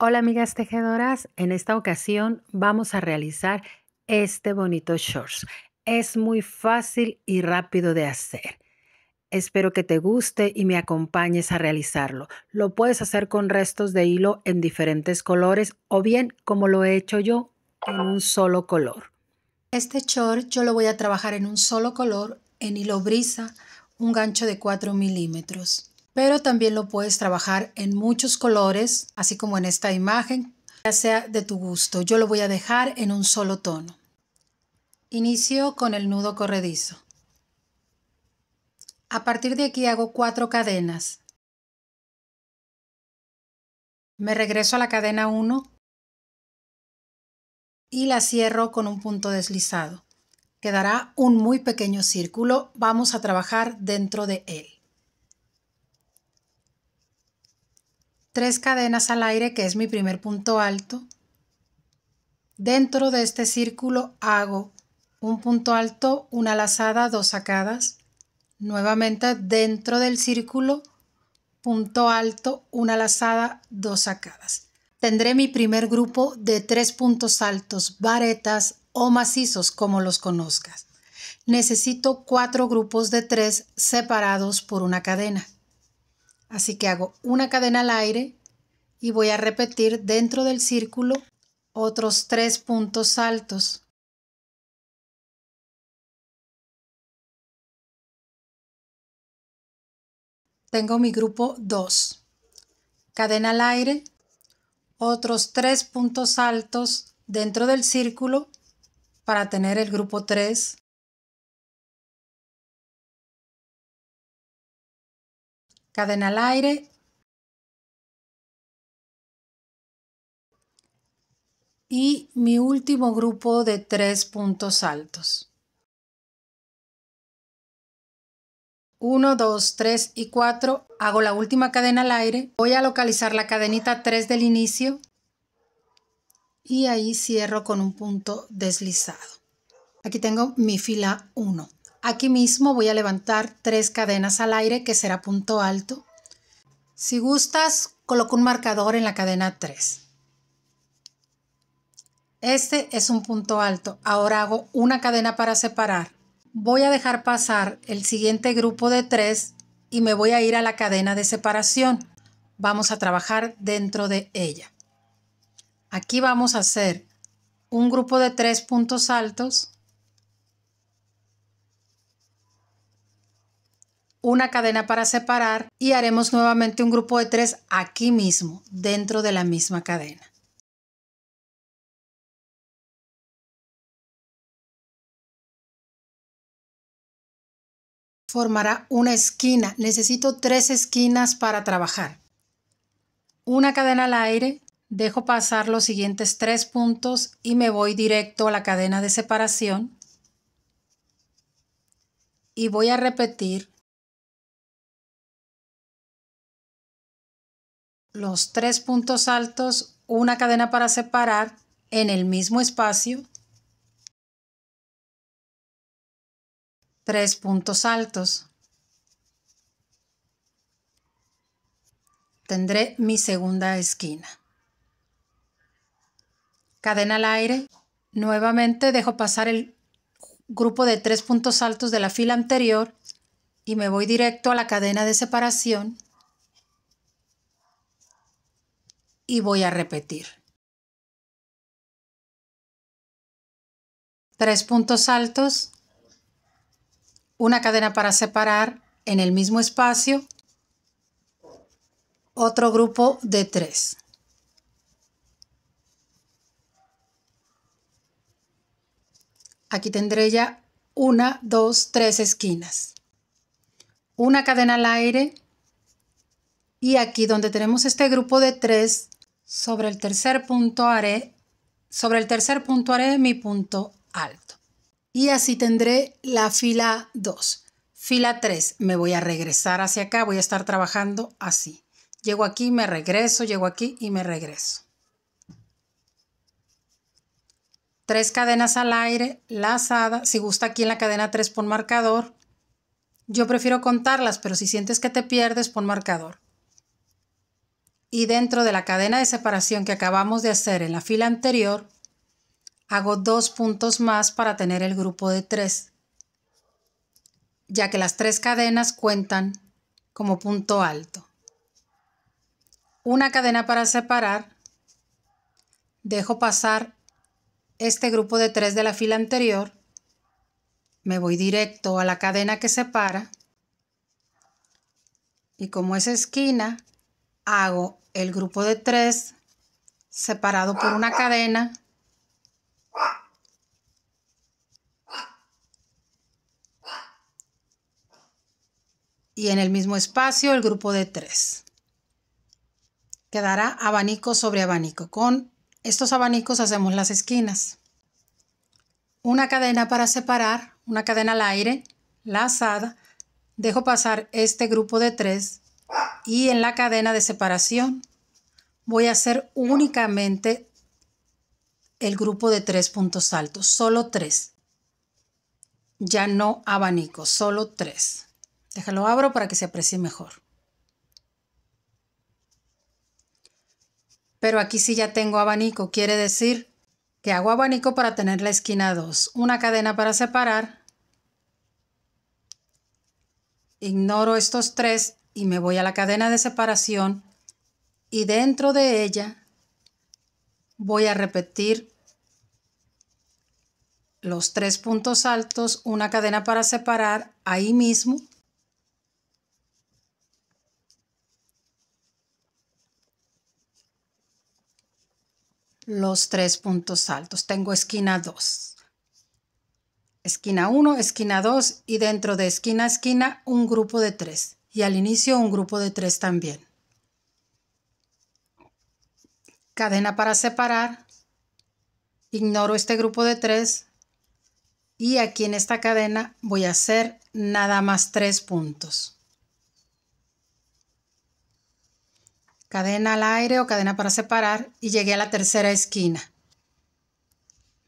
Hola amigas tejedoras, en esta ocasión vamos a realizar este bonito shorts. Es muy fácil y rápido de hacer. Espero que te guste y me acompañes a realizarlo. Lo puedes hacer con restos de hilo en diferentes colores o bien, como lo he hecho yo, en un solo color. Este short yo lo voy a trabajar en un solo color, en hilo brisa, un gancho de 4 milímetros pero también lo puedes trabajar en muchos colores, así como en esta imagen, ya sea de tu gusto. Yo lo voy a dejar en un solo tono. Inicio con el nudo corredizo. A partir de aquí hago cuatro cadenas. Me regreso a la cadena 1 y la cierro con un punto deslizado. Quedará un muy pequeño círculo. Vamos a trabajar dentro de él. tres cadenas al aire, que es mi primer punto alto. Dentro de este círculo hago un punto alto, una lazada, dos sacadas. Nuevamente dentro del círculo, punto alto, una lazada, dos sacadas. Tendré mi primer grupo de tres puntos altos, varetas o macizos, como los conozcas. Necesito cuatro grupos de tres separados por una cadena. Así que hago una cadena al aire y voy a repetir dentro del círculo otros tres puntos altos. Tengo mi grupo 2. Cadena al aire, otros tres puntos altos dentro del círculo para tener el grupo 3 cadena al aire y mi último grupo de tres puntos altos. 1, 2, 3 y 4, hago la última cadena al aire, voy a localizar la cadenita 3 del inicio y ahí cierro con un punto deslizado. Aquí tengo mi fila 1. Aquí mismo voy a levantar tres cadenas al aire que será punto alto. Si gustas, coloco un marcador en la cadena 3. Este es un punto alto. Ahora hago una cadena para separar. Voy a dejar pasar el siguiente grupo de 3 y me voy a ir a la cadena de separación. Vamos a trabajar dentro de ella. Aquí vamos a hacer un grupo de tres puntos altos una cadena para separar y haremos nuevamente un grupo de tres aquí mismo, dentro de la misma cadena. Formará una esquina. Necesito tres esquinas para trabajar. Una cadena al aire, dejo pasar los siguientes tres puntos y me voy directo a la cadena de separación. Y voy a repetir los tres puntos altos, una cadena para separar en el mismo espacio, tres puntos altos. Tendré mi segunda esquina. Cadena al aire. Nuevamente dejo pasar el grupo de tres puntos altos de la fila anterior y me voy directo a la cadena de separación y voy a repetir. Tres puntos altos, una cadena para separar en el mismo espacio, otro grupo de tres. Aquí tendré ya una, dos, tres esquinas. Una cadena al aire y aquí donde tenemos este grupo de tres sobre el tercer punto haré, sobre el tercer punto haré mi punto alto. Y así tendré la fila 2. Fila 3, me voy a regresar hacia acá, voy a estar trabajando así. Llego aquí, me regreso, llego aquí y me regreso. Tres cadenas al aire, lazada. Si gusta aquí en la cadena 3 pon marcador. Yo prefiero contarlas, pero si sientes que te pierdes, pon marcador y dentro de la cadena de separación que acabamos de hacer en la fila anterior, hago dos puntos más para tener el grupo de tres, ya que las tres cadenas cuentan como punto alto. Una cadena para separar, dejo pasar este grupo de tres de la fila anterior, me voy directo a la cadena que separa y como es esquina, hago el grupo de tres separado por una cadena. Y en el mismo espacio el grupo de tres. Quedará abanico sobre abanico. Con estos abanicos hacemos las esquinas. Una cadena para separar, una cadena al aire, lazada. Dejo pasar este grupo de tres y en la cadena de separación voy a hacer únicamente el grupo de tres puntos altos, solo tres. Ya no abanico, solo tres. Déjalo abro para que se aprecie mejor. Pero aquí sí ya tengo abanico, quiere decir que hago abanico para tener la esquina 2, una cadena para separar, ignoro estos tres y me voy a la cadena de separación y dentro de ella voy a repetir los tres puntos altos, una cadena para separar ahí mismo. Los tres puntos altos. Tengo esquina 2. Esquina 1, esquina 2 y dentro de esquina a esquina un grupo de tres y al inicio un grupo de tres también. Cadena para separar, ignoro este grupo de tres y aquí en esta cadena voy a hacer nada más tres puntos. Cadena al aire o cadena para separar y llegué a la tercera esquina.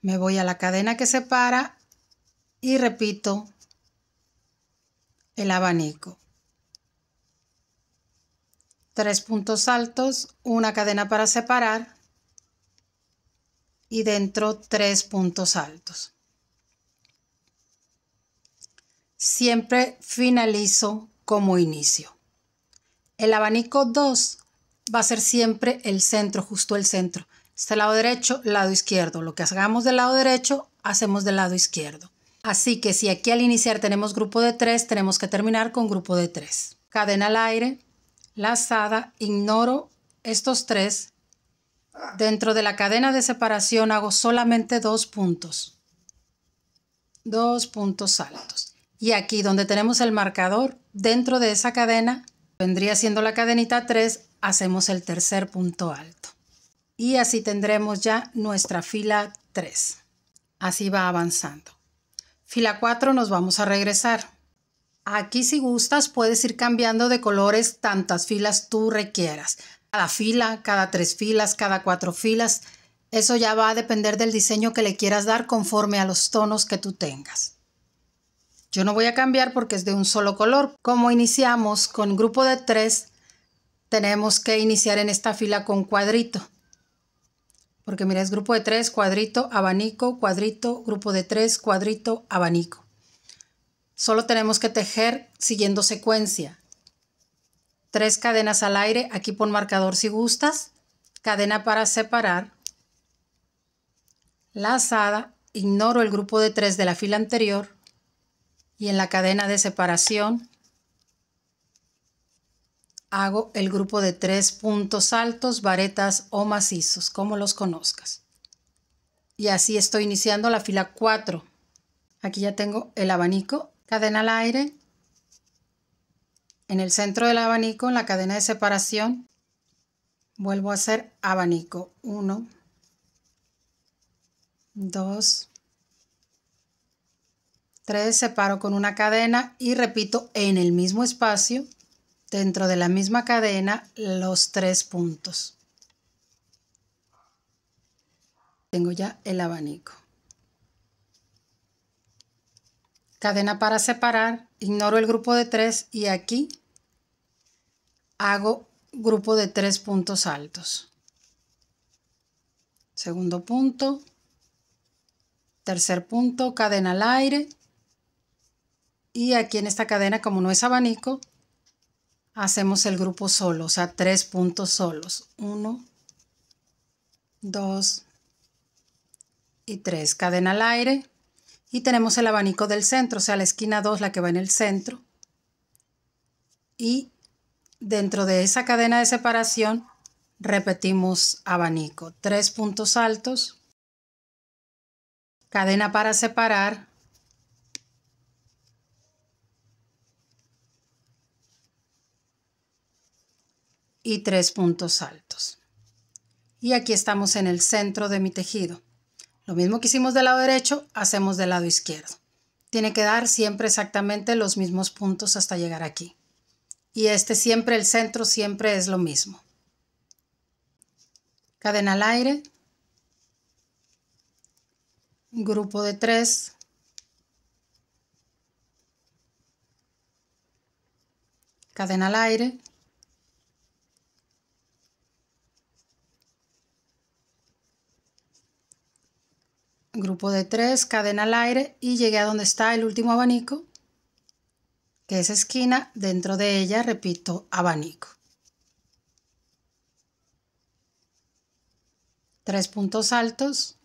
Me voy a la cadena que separa y repito el abanico tres puntos altos, una cadena para separar y dentro tres puntos altos. Siempre finalizo como inicio. El abanico 2 va a ser siempre el centro, justo el centro. Este lado derecho, lado izquierdo. Lo que hagamos del lado derecho, hacemos del lado izquierdo. Así que si aquí al iniciar tenemos grupo de 3, tenemos que terminar con grupo de 3. Cadena al aire, lazada, ignoro estos tres, dentro de la cadena de separación hago solamente dos puntos. Dos puntos altos. Y aquí donde tenemos el marcador, dentro de esa cadena, vendría siendo la cadenita 3, hacemos el tercer punto alto. Y así tendremos ya nuestra fila 3. Así va avanzando. Fila 4 nos vamos a regresar. Aquí si gustas puedes ir cambiando de colores tantas filas tú requieras. Cada fila, cada tres filas, cada cuatro filas. Eso ya va a depender del diseño que le quieras dar conforme a los tonos que tú tengas. Yo no voy a cambiar porque es de un solo color. Como iniciamos con grupo de tres, tenemos que iniciar en esta fila con cuadrito. Porque mira, es grupo de tres, cuadrito, abanico, cuadrito, grupo de tres, cuadrito, abanico. Solo tenemos que tejer siguiendo secuencia. Tres cadenas al aire, aquí pon marcador si gustas. Cadena para separar. Lazada, ignoro el grupo de tres de la fila anterior. Y en la cadena de separación hago el grupo de tres puntos altos, varetas o macizos, como los conozcas. Y así estoy iniciando la fila 4. Aquí ya tengo el abanico cadena al aire, en el centro del abanico, en la cadena de separación, vuelvo a hacer abanico 1, 2, 3, separo con una cadena y repito en el mismo espacio, dentro de la misma cadena, los tres puntos. Tengo ya el abanico. cadena para separar, ignoro el grupo de tres y aquí hago grupo de tres puntos altos. Segundo punto, tercer punto, cadena al aire. Y aquí en esta cadena, como no es abanico, hacemos el grupo solo, o sea, tres puntos solos. Uno, dos y tres. Cadena al aire, y tenemos el abanico del centro, o sea, la esquina 2, la que va en el centro. Y dentro de esa cadena de separación repetimos abanico. Tres puntos altos, cadena para separar, y tres puntos altos. Y aquí estamos en el centro de mi tejido. Lo mismo que hicimos del lado derecho, hacemos del lado izquierdo. Tiene que dar siempre exactamente los mismos puntos hasta llegar aquí. Y este siempre, el centro siempre es lo mismo. Cadena al aire. Grupo de tres. Cadena al aire. grupo de tres, cadena al aire y llegué a donde está el último abanico, que es esquina, dentro de ella, repito, abanico. Tres puntos altos,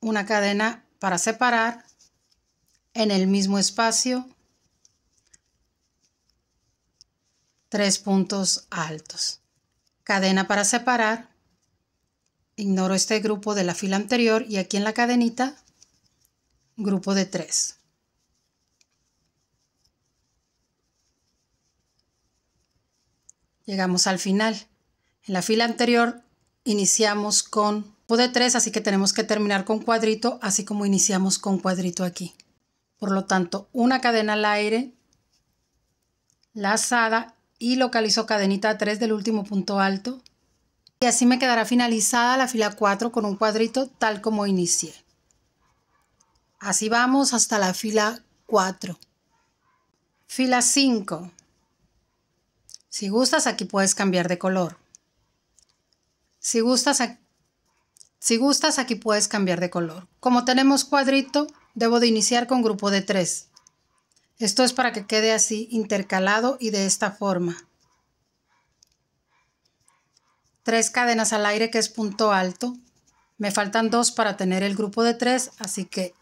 una cadena para separar en el mismo espacio, tres puntos altos, cadena para separar Ignoro este grupo de la fila anterior y aquí en la cadenita, grupo de 3. Llegamos al final. En la fila anterior iniciamos con grupo de 3, así que tenemos que terminar con cuadrito, así como iniciamos con cuadrito aquí. Por lo tanto, una cadena al aire, lazada y localizo cadenita 3 del último punto alto, y así me quedará finalizada la fila 4 con un cuadrito tal como inicié. Así vamos hasta la fila 4. Fila 5. Si gustas, aquí puedes cambiar de color. Si gustas, aquí, si gustas, aquí puedes cambiar de color. Como tenemos cuadrito, debo de iniciar con grupo de 3. Esto es para que quede así intercalado y de esta forma tres cadenas al aire que es punto alto. Me faltan dos para tener el grupo de tres, así que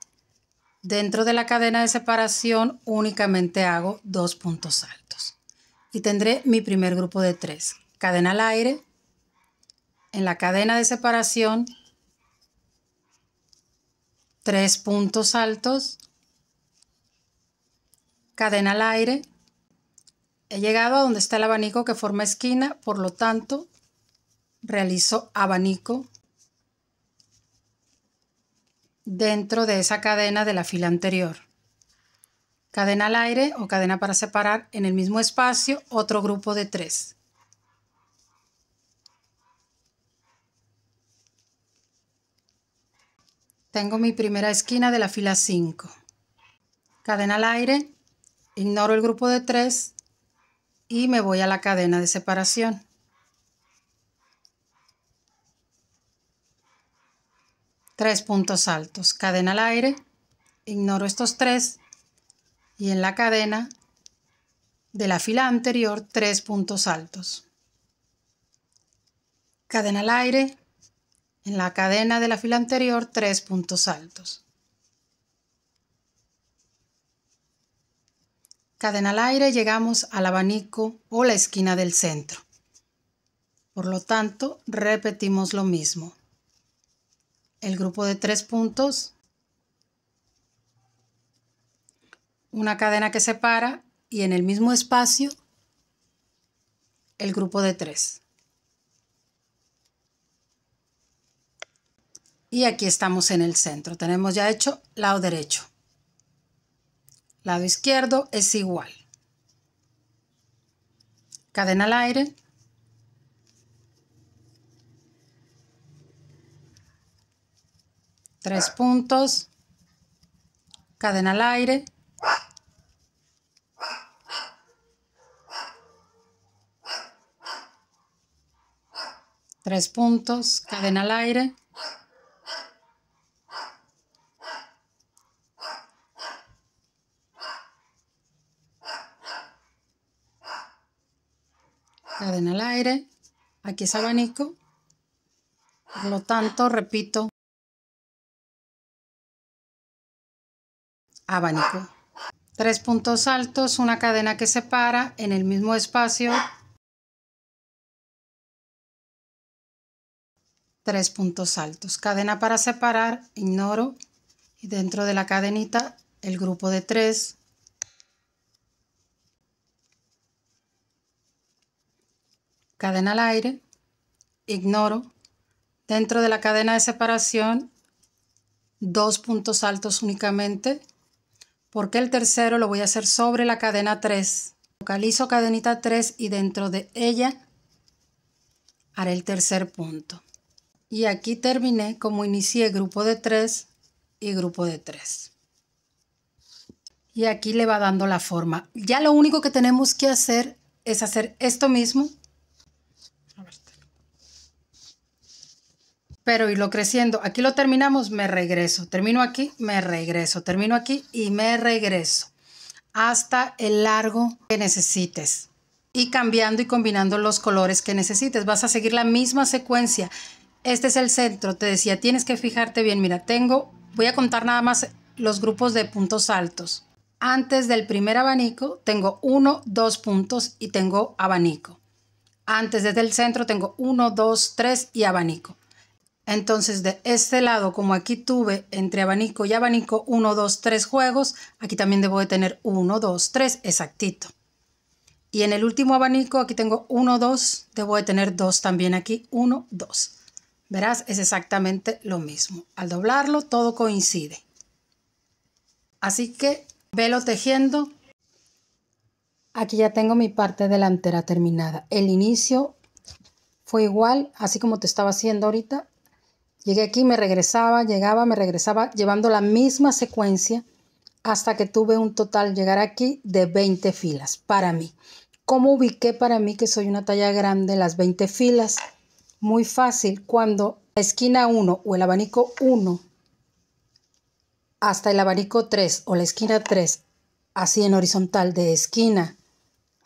dentro de la cadena de separación únicamente hago dos puntos altos. Y tendré mi primer grupo de tres. Cadena al aire, en la cadena de separación, tres puntos altos, cadena al aire. He llegado a donde está el abanico que forma esquina, por lo tanto realizo abanico dentro de esa cadena de la fila anterior. Cadena al aire o cadena para separar en el mismo espacio otro grupo de tres. Tengo mi primera esquina de la fila 5. Cadena al aire, ignoro el grupo de tres y me voy a la cadena de separación. tres puntos altos. Cadena al aire, ignoro estos tres y en la cadena de la fila anterior tres puntos altos. Cadena al aire, en la cadena de la fila anterior tres puntos altos. Cadena al aire llegamos al abanico o la esquina del centro. Por lo tanto, repetimos lo mismo el grupo de tres puntos, una cadena que separa y en el mismo espacio el grupo de tres. Y aquí estamos en el centro. Tenemos ya hecho lado derecho. Lado izquierdo es igual. Cadena al aire. Tres ah. puntos. Cadena al aire. Tres puntos, cadena al aire. cadena al aire, aquí es abanico, por lo tanto, repito, abanico. Tres puntos altos, una cadena que separa en el mismo espacio. Tres puntos altos, cadena para separar, ignoro. Y dentro de la cadenita, el grupo de tres. Cadena al aire, ignoro. Dentro de la cadena de separación, dos puntos altos únicamente porque el tercero lo voy a hacer sobre la cadena 3. Localizo cadenita 3 y dentro de ella haré el tercer punto. Y aquí terminé como inicié grupo de 3 y grupo de 3. Y aquí le va dando la forma. Ya lo único que tenemos que hacer es hacer esto mismo Pero y lo creciendo, aquí lo terminamos, me regreso. Termino aquí, me regreso. Termino aquí y me regreso. Hasta el largo que necesites. Y cambiando y combinando los colores que necesites. Vas a seguir la misma secuencia. Este es el centro. Te decía, tienes que fijarte bien. Mira, tengo, voy a contar nada más los grupos de puntos altos. Antes del primer abanico tengo 1, 2 puntos y tengo abanico. Antes desde el centro tengo 1, 2, 3 y abanico. Entonces, de este lado, como aquí tuve entre abanico y abanico 1, 2, 3 juegos, aquí también debo de tener 1, 2, 3, exactito. Y en el último abanico, aquí tengo 1, 2, debo de tener 2 también aquí, 1, 2. Verás, es exactamente lo mismo. Al doblarlo, todo coincide. Así que velo tejiendo. Aquí ya tengo mi parte delantera terminada. El inicio fue igual, así como te estaba haciendo ahorita, Llegué aquí, me regresaba, llegaba, me regresaba, llevando la misma secuencia hasta que tuve un total, llegar aquí, de 20 filas para mí. ¿Cómo ubiqué para mí que soy una talla grande las 20 filas? Muy fácil, cuando la esquina 1 o el abanico 1 hasta el abanico 3 o la esquina 3, así en horizontal, de esquina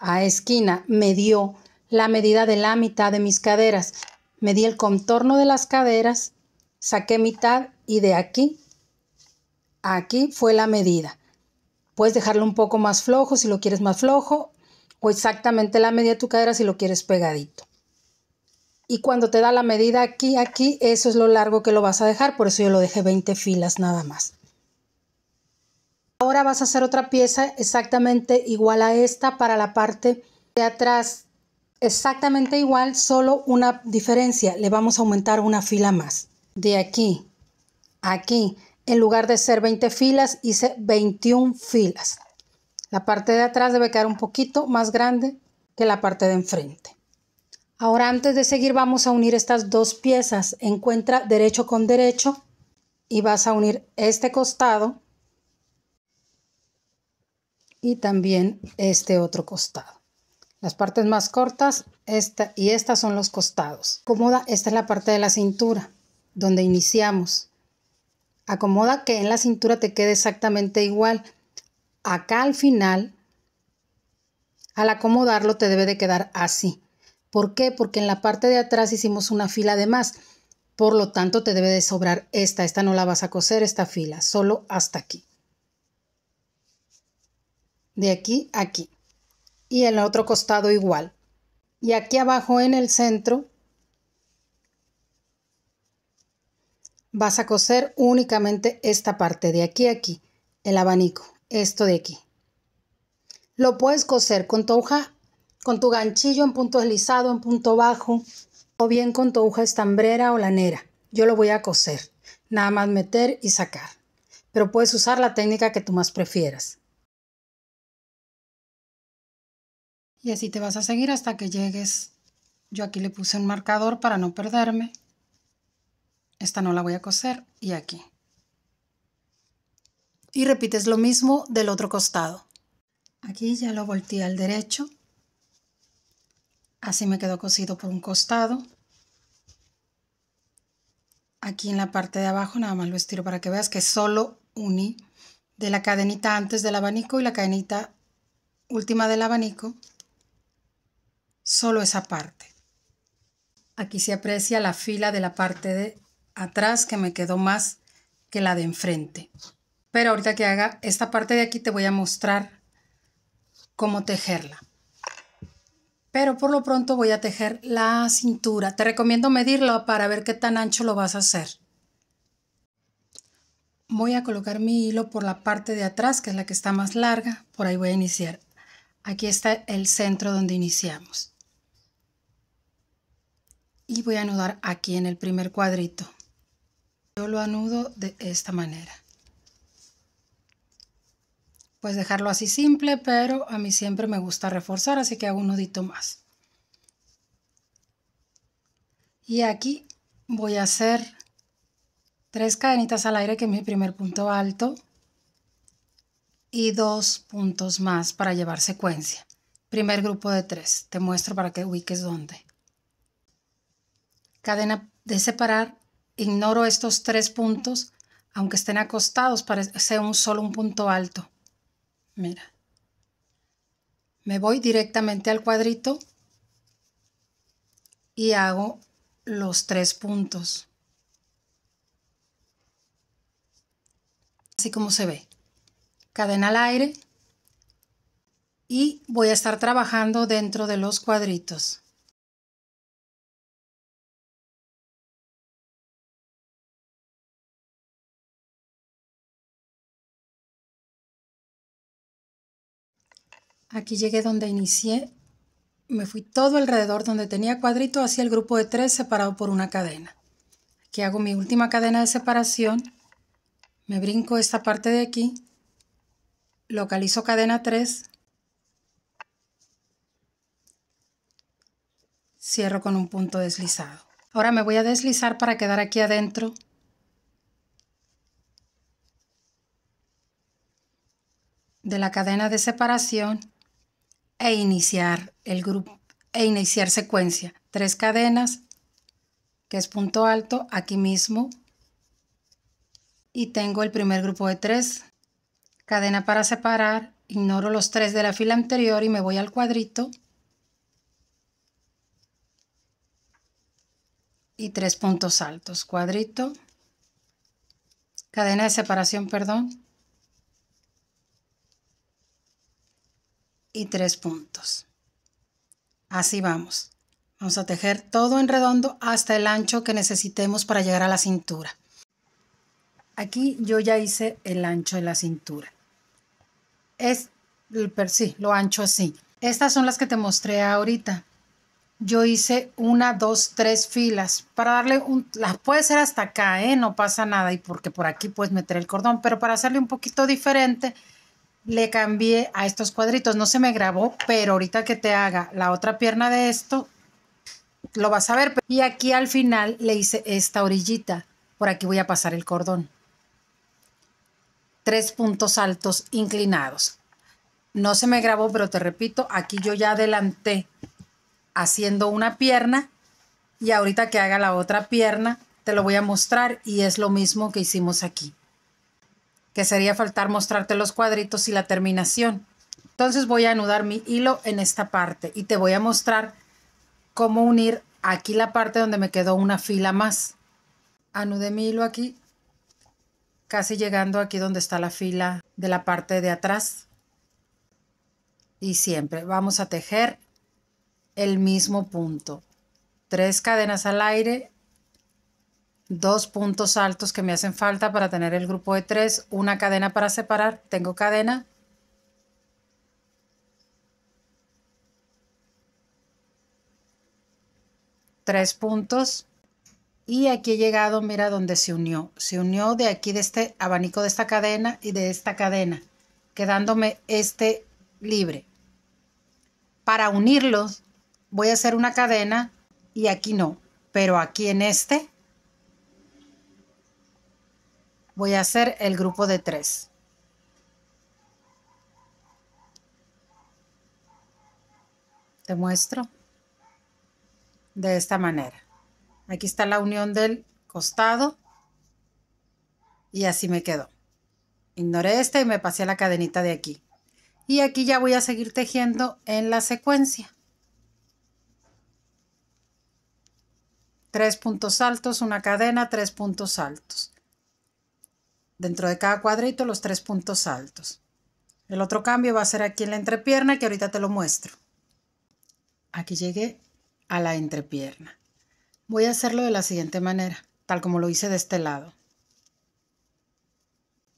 a esquina, me dio la medida de la mitad de mis caderas. Me di el contorno de las caderas Saqué mitad y de aquí aquí fue la medida. Puedes dejarlo un poco más flojo si lo quieres más flojo o exactamente la medida de tu cadera si lo quieres pegadito. Y cuando te da la medida aquí, aquí, eso es lo largo que lo vas a dejar, por eso yo lo dejé 20 filas nada más. Ahora vas a hacer otra pieza exactamente igual a esta para la parte de atrás. Exactamente igual, solo una diferencia, le vamos a aumentar una fila más de aquí, aquí, en lugar de ser 20 filas, hice 21 filas. La parte de atrás debe quedar un poquito más grande que la parte de enfrente. Ahora antes de seguir vamos a unir estas dos piezas. Encuentra derecho con derecho y vas a unir este costado y también este otro costado. Las partes más cortas esta y estas son los costados. Cómoda, esta es la parte de la cintura donde iniciamos. Acomoda que en la cintura te quede exactamente igual. Acá al final, al acomodarlo te debe de quedar así. ¿Por qué? Porque en la parte de atrás hicimos una fila de más. Por lo tanto, te debe de sobrar esta. Esta no la vas a coser, esta fila, solo hasta aquí. De aquí a aquí. Y en el otro costado igual. Y aquí abajo en el centro vas a coser únicamente esta parte de aquí a aquí, el abanico, esto de aquí. Lo puedes coser con tu con tu ganchillo en punto deslizado, en punto bajo, o bien con tu hoja estambrera o lanera. Yo lo voy a coser, nada más meter y sacar. Pero puedes usar la técnica que tú más prefieras. Y así te vas a seguir hasta que llegues. Yo aquí le puse un marcador para no perderme. Esta no la voy a coser y aquí. Y repites lo mismo del otro costado. Aquí ya lo volteé al derecho. Así me quedó cosido por un costado. Aquí en la parte de abajo nada más lo estiro para que veas que solo uní de la cadenita antes del abanico y la cadenita última del abanico, solo esa parte. Aquí se aprecia la fila de la parte de atrás que me quedó más que la de enfrente. Pero ahorita que haga esta parte de aquí te voy a mostrar cómo tejerla. Pero por lo pronto voy a tejer la cintura. Te recomiendo medirlo para ver qué tan ancho lo vas a hacer. Voy a colocar mi hilo por la parte de atrás, que es la que está más larga. Por ahí voy a iniciar. Aquí está el centro donde iniciamos. Y voy a anudar aquí en el primer cuadrito. Yo lo anudo de esta manera. Puedes dejarlo así simple, pero a mí siempre me gusta reforzar, así que hago un nudito más. Y aquí voy a hacer tres cadenitas al aire, que es mi primer punto alto, y dos puntos más para llevar secuencia. Primer grupo de tres, te muestro para que ubiques donde Cadena de separar ignoro estos tres puntos, aunque estén acostados, para ser un solo un punto alto. Mira. Me voy directamente al cuadrito y hago los tres puntos. Así como se ve. Cadena al aire. Y voy a estar trabajando dentro de los cuadritos. Aquí llegué donde inicié. Me fui todo alrededor donde tenía cuadrito hacia el grupo de tres separado por una cadena. Aquí hago mi última cadena de separación. Me brinco esta parte de aquí. Localizo cadena 3. Cierro con un punto deslizado. Ahora me voy a deslizar para quedar aquí adentro de la cadena de separación e iniciar el grupo e iniciar secuencia. Tres cadenas, que es punto alto, aquí mismo. Y tengo el primer grupo de tres, cadena para separar, ignoro los tres de la fila anterior y me voy al cuadrito. Y tres puntos altos, cuadrito, cadena de separación, perdón, y tres puntos. Así vamos. Vamos a tejer todo en redondo hasta el ancho que necesitemos para llegar a la cintura. Aquí yo ya hice el ancho de la cintura. Es el sí, lo ancho así. Estas son las que te mostré ahorita. Yo hice una, dos, tres filas para darle un... Las puede ser hasta acá, ¿eh? No pasa nada y porque por aquí puedes meter el cordón, pero para hacerle un poquito diferente, le cambié a estos cuadritos. No se me grabó, pero ahorita que te haga la otra pierna de esto, lo vas a ver. Y aquí al final le hice esta orillita. Por aquí voy a pasar el cordón. Tres puntos altos inclinados. No se me grabó, pero te repito, aquí yo ya adelanté haciendo una pierna y ahorita que haga la otra pierna te lo voy a mostrar y es lo mismo que hicimos aquí que sería faltar mostrarte los cuadritos y la terminación. Entonces voy a anudar mi hilo en esta parte y te voy a mostrar cómo unir aquí la parte donde me quedó una fila más. anude mi hilo aquí, casi llegando aquí donde está la fila de la parte de atrás. Y siempre vamos a tejer el mismo punto. Tres cadenas al aire dos puntos altos que me hacen falta para tener el grupo de tres, una cadena para separar, tengo cadena. Tres puntos. Y aquí he llegado, mira donde se unió. Se unió de aquí, de este abanico de esta cadena y de esta cadena, quedándome este libre. Para unirlos voy a hacer una cadena y aquí no, pero aquí en este voy a hacer el grupo de tres. Te muestro de esta manera. Aquí está la unión del costado y así me quedó. Ignoré esta y me pasé a la cadenita de aquí. Y aquí ya voy a seguir tejiendo en la secuencia. Tres puntos altos, una cadena, tres puntos altos dentro de cada cuadrito los tres puntos altos. El otro cambio va a ser aquí en la entrepierna que ahorita te lo muestro. Aquí llegué a la entrepierna. Voy a hacerlo de la siguiente manera, tal como lo hice de este lado.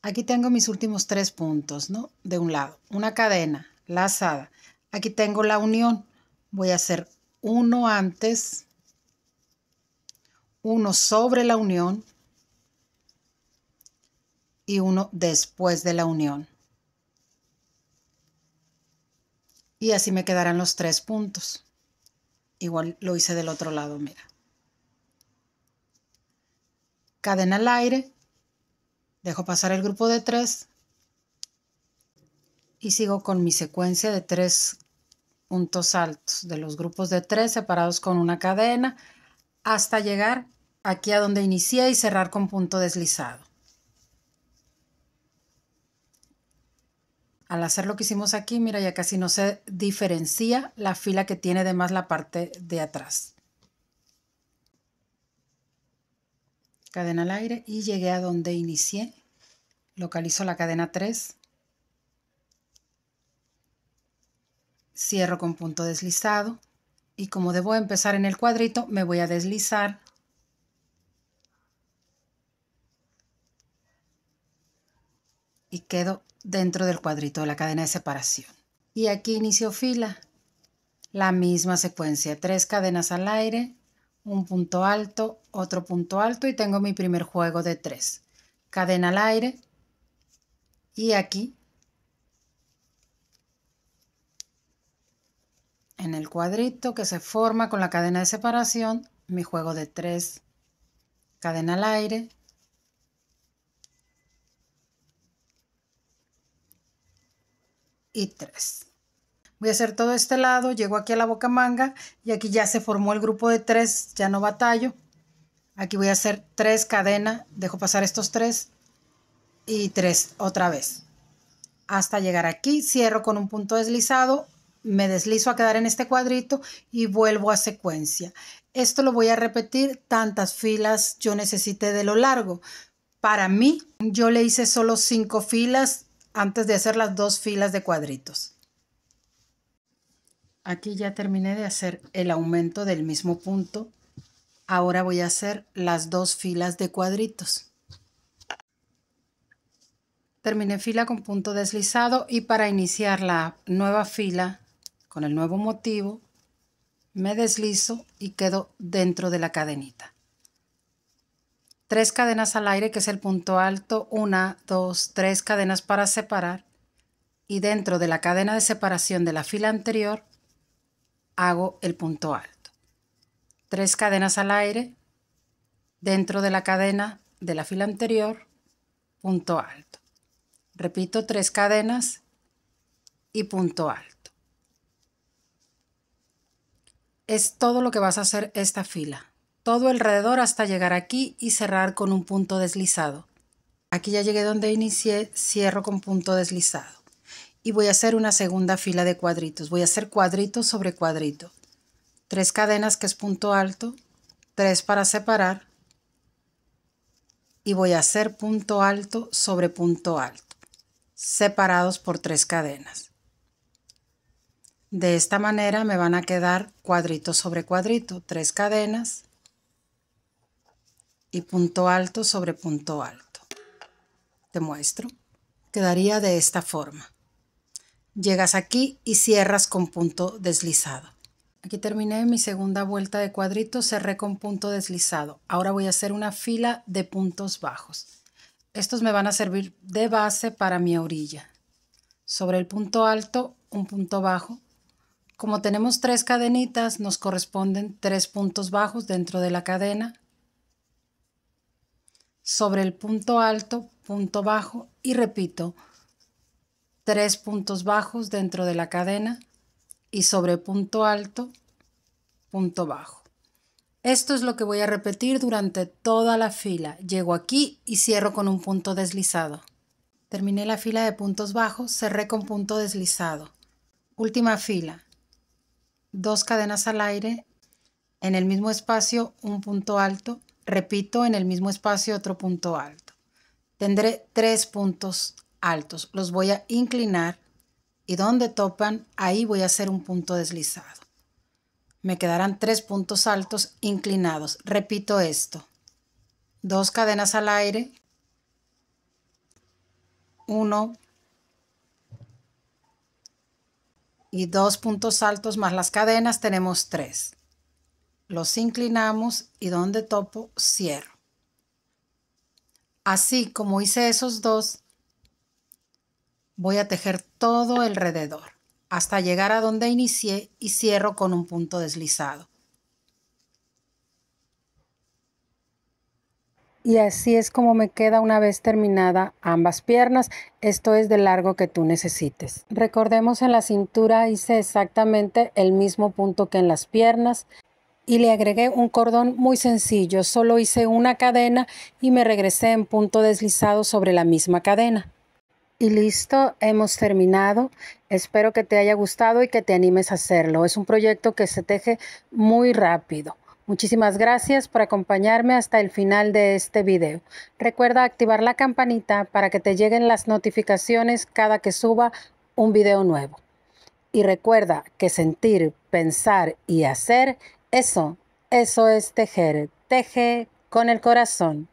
Aquí tengo mis últimos tres puntos, ¿no? De un lado, una cadena lazada. Aquí tengo la unión. Voy a hacer uno antes, uno sobre la unión, y uno después de la unión. Y así me quedarán los tres puntos. Igual lo hice del otro lado, mira. Cadena al aire, dejo pasar el grupo de tres y sigo con mi secuencia de tres puntos altos, de los grupos de tres separados con una cadena, hasta llegar aquí a donde inicié y cerrar con punto deslizado. Al hacer lo que hicimos aquí, mira, ya casi no se diferencia la fila que tiene de más la parte de atrás. Cadena al aire y llegué a donde inicié. Localizo la cadena 3. Cierro con punto deslizado. Y como debo empezar en el cuadrito, me voy a deslizar y quedo dentro del cuadrito de la cadena de separación. Y aquí inicio fila. La misma secuencia, tres cadenas al aire, un punto alto, otro punto alto y tengo mi primer juego de tres. Cadena al aire y aquí en el cuadrito que se forma con la cadena de separación, mi juego de tres, cadena al aire, y 3. Voy a hacer todo este lado, llego aquí a la boca manga y aquí ya se formó el grupo de 3, ya no batallo. Aquí voy a hacer tres cadenas, dejo pasar estos tres y tres otra vez. Hasta llegar aquí, cierro con un punto deslizado, me deslizo a quedar en este cuadrito y vuelvo a secuencia. Esto lo voy a repetir tantas filas yo necesite de lo largo. Para mí, yo le hice solo 5 filas antes de hacer las dos filas de cuadritos. Aquí ya terminé de hacer el aumento del mismo punto. Ahora voy a hacer las dos filas de cuadritos. Terminé fila con punto deslizado y para iniciar la nueva fila con el nuevo motivo, me deslizo y quedo dentro de la cadenita tres cadenas al aire, que es el punto alto, una, dos, tres cadenas para separar. Y dentro de la cadena de separación de la fila anterior, hago el punto alto. Tres cadenas al aire, dentro de la cadena de la fila anterior, punto alto. Repito, tres cadenas y punto alto. es todo lo que vas a hacer esta fila todo alrededor hasta llegar aquí y cerrar con un punto deslizado. Aquí ya llegué donde inicié, cierro con punto deslizado. Y voy a hacer una segunda fila de cuadritos. Voy a hacer cuadrito sobre cuadrito. Tres cadenas que es punto alto, tres para separar. Y voy a hacer punto alto sobre punto alto, separados por tres cadenas. De esta manera me van a quedar cuadrito sobre cuadrito, tres cadenas, y punto alto sobre punto alto. Te muestro. Quedaría de esta forma. Llegas aquí y cierras con punto deslizado. Aquí terminé mi segunda vuelta de cuadritos cerré con punto deslizado. Ahora voy a hacer una fila de puntos bajos. Estos me van a servir de base para mi orilla. Sobre el punto alto, un punto bajo. Como tenemos tres cadenitas, nos corresponden tres puntos bajos dentro de la cadena sobre el punto alto, punto bajo y repito, tres puntos bajos dentro de la cadena y sobre punto alto, punto bajo. Esto es lo que voy a repetir durante toda la fila. Llego aquí y cierro con un punto deslizado. Terminé la fila de puntos bajos, cerré con punto deslizado. Última fila. Dos cadenas al aire, en el mismo espacio un punto alto, repito, en el mismo espacio otro punto alto. Tendré tres puntos altos, los voy a inclinar y donde topan, ahí voy a hacer un punto deslizado. Me quedarán tres puntos altos inclinados. Repito esto. Dos cadenas al aire. Uno. Y dos puntos altos más las cadenas tenemos tres los inclinamos y donde topo cierro. Así como hice esos dos, voy a tejer todo alrededor hasta llegar a donde inicié y cierro con un punto deslizado. Y así es como me queda una vez terminada ambas piernas. Esto es de largo que tú necesites. Recordemos en la cintura hice exactamente el mismo punto que en las piernas y le agregué un cordón muy sencillo. Solo hice una cadena y me regresé en punto deslizado sobre la misma cadena. Y listo, hemos terminado. Espero que te haya gustado y que te animes a hacerlo. Es un proyecto que se teje muy rápido. Muchísimas gracias por acompañarme hasta el final de este video. Recuerda activar la campanita para que te lleguen las notificaciones cada que suba un video nuevo. Y recuerda que sentir, pensar y hacer eso, eso es tejer. Teje con el corazón.